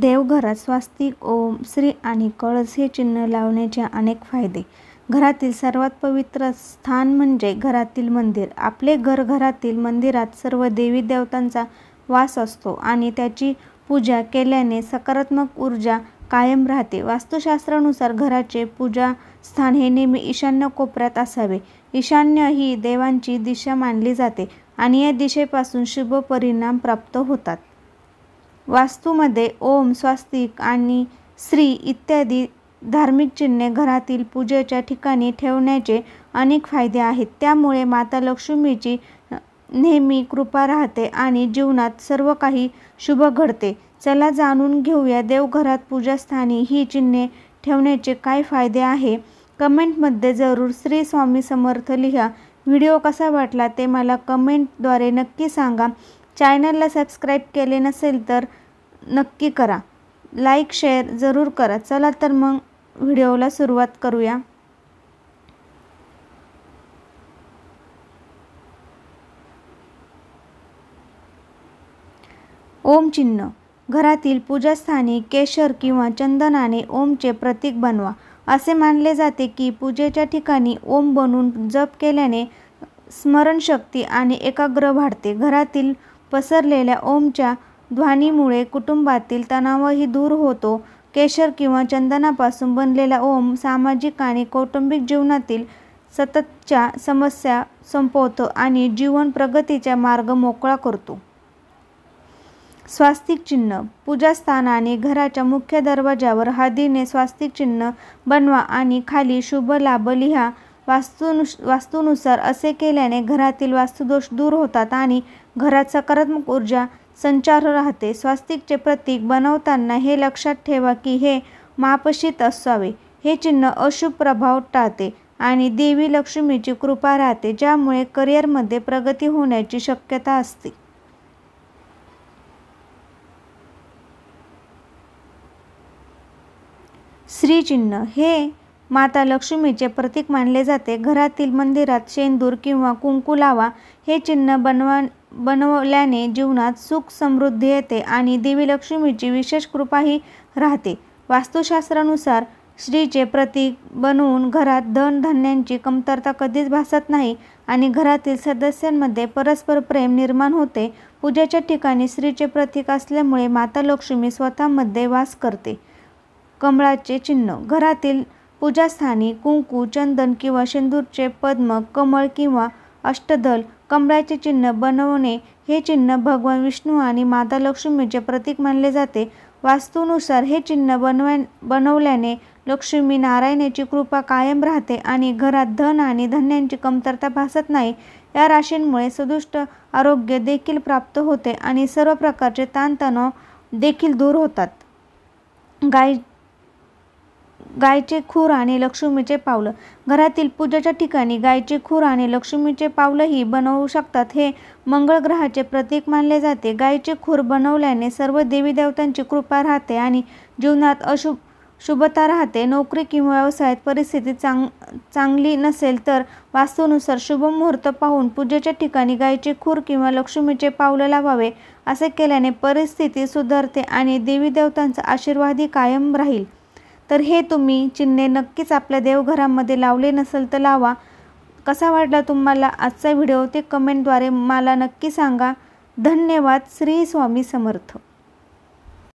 देवघरात स्वास्तिक ओम श्री आणि कळस हे चिन्ह लावण्याचे अनेक फायदे घरातील सर्वात पवित्र स्थान म्हणजे घरातील मंदिर आपले घर घरातील मंदिरात सर्व देवी देवतांचा वास असतो आणि त्याची पूजा केल्याने सकारात्मक ऊर्जा कायम राहते वास्तुशास्त्रानुसार घराचे पूजा स्थान हे नेहमी ईशान्य कोपऱ्यात असावे ईशान्य ही देवांची दिशा मानली जाते आणि या दिशेपासून शुभ परिणाम प्राप्त होतात वास्तूमध्ये ओम स्वस्तिक आणि श्री इत्यादी धार्मिक चिन्हे घरातील पूजेच्या ठिकाणी ठेवण्याचे अनेक फायदे आहेत त्यामुळे माता लक्ष्मीची नेहमी कृपा राहते आणि जीवनात सर्व काही शुभ घडते चला जाणून घेऊया देवघरात पूजास्थानी ही चिन्हे ठेवण्याचे काय फायदे आहे कमेंटमध्ये जरूर श्री स्वामी समर्थ लिहा व्हिडिओ कसा वाटला ते मला कमेंटद्वारे नक्की सांगा चॅनलला सबस्क्राईब केले नसेल तर नक्की करा लाईक शेअर जरूर करा चला तर मग व्हिडिओला सुरुवात करूया ओम चिन्ह घरातील पूजास्थानी केशर किंवा चंदनाने ओमचे प्रतीक बनवा असे मानले जाते की पूजेच्या ठिकाणी ओम बनून जप केल्याने स्मरणशक्ती आणि एकाग्र वाढते घरातील पसरलेल्या ओमच्या ध्वनीमुळे कुटुंबातील तणावही दूर होतो केशर किंवा चंदनापासून बनलेला ओम सामाजिक आणि कौटुंबिक जीवनातील सततच्या समस्या संपवतो आणि जीवन प्रगतीचा मार्ग मोकळा करतो स्वास्तिक चिन्ह पूजास्थान आणि घराच्या मुख्य दरवाजावर हादीने स्वास्तिक चिन्ह बनवा आणि खाली शुभ लाभ लिहा वास्तुनु वास्तूनुसार असे केल्याने घरातील वास्तुदोष दूर होतात आणि घरात सकारात्मक ऊर्जा संचार राहते स्वास्तिकचे प्रतीक बनवताना हे लक्षात ठेवा की हे मापशीत असावे हे चिन्ह अशुभ प्रभाव टाळते आणि देवी लक्ष्मीची कृपा राहते ज्यामुळे करिअरमध्ये प्रगती होण्याची शक्यता असते श्रीचिन्ह हे माता लक्ष्मीचे प्रतीक मानले जाते घरातील मंदिरात शेंदूर किंवा कुंकू लावा हे चिन्ह बनवा बनवल्याने जीवनात सुख समृद्धी येते आणि देवी लक्ष्मीची विशेष कृपाही राहते वास्तुशास्त्रानुसार श्रीचे प्रतीक बनवून घरात धन धान्यांची कमतरता कधीच भासत नाही आणि घरातील सदस्यांमध्ये परस्पर प्रेम निर्माण होते पूजेच्या ठिकाणी स्त्रीचे प्रतीक असल्यामुळे माता लक्ष्मी स्वतःमध्ये वास करते कमळाचे चिन्ह घरातील पूजास्थानी कुंकू चंदन किंवा शेंदूरचे पद्म कमळ किंवा अष्टदल कमळाचे चिन्ह बनवणे हे चिन्ह भगवान विष्णू आणि माता लक्ष्मीचे प्रतीक मानले जाते वास्तूनुसार हे चिन्ह बनवाय बनवल्याने लक्ष्मी नारायणाची कृपा कायम राहते आणि घरात धन आणि धन्यांची कमतरता भासत नाही या राशींमुळे सदुष्ट आरोग्य देखील प्राप्त होते आणि सर्व प्रकारचे ताणतणाव देखील दूर होतात गाय गायचे खूर आणि लक्ष्मीचे पावलं घरातील पूजेच्या ठिकाणी गायचे खूर आणि लक्ष्मीचे पावलंही बनवू शकतात हे मंगळ ग्रहाचे प्रतीक मानले जाते गायचे खूर बनवल्याने सर्व देवी देवतांची कृपा राहते आणि जीवनात अशुभ शुभता राहते नोकरी किंवा व्यवसायात परिस्थिती चांग चांगली नसेल तर वास्तूनुसार शुभ मुहूर्त पाहून पूजेच्या ठिकाणी गायीचे खूर किंवा लक्ष्मीचे पावलं लावावे असे केल्याने परिस्थिती सुधारते आणि देवी देवतांचा आशीर्वादही कायम राहील तर हे तुम्ही चिन्हे नक्कीच आपल्या देवघरामध्ये लावले नसेल तर लावा कसा वाटला तुम्हाला आजचा व्हिडिओ ते कमेंटद्वारे मला नक्की सांगा धन्यवाद श्री स्वामी समर्थ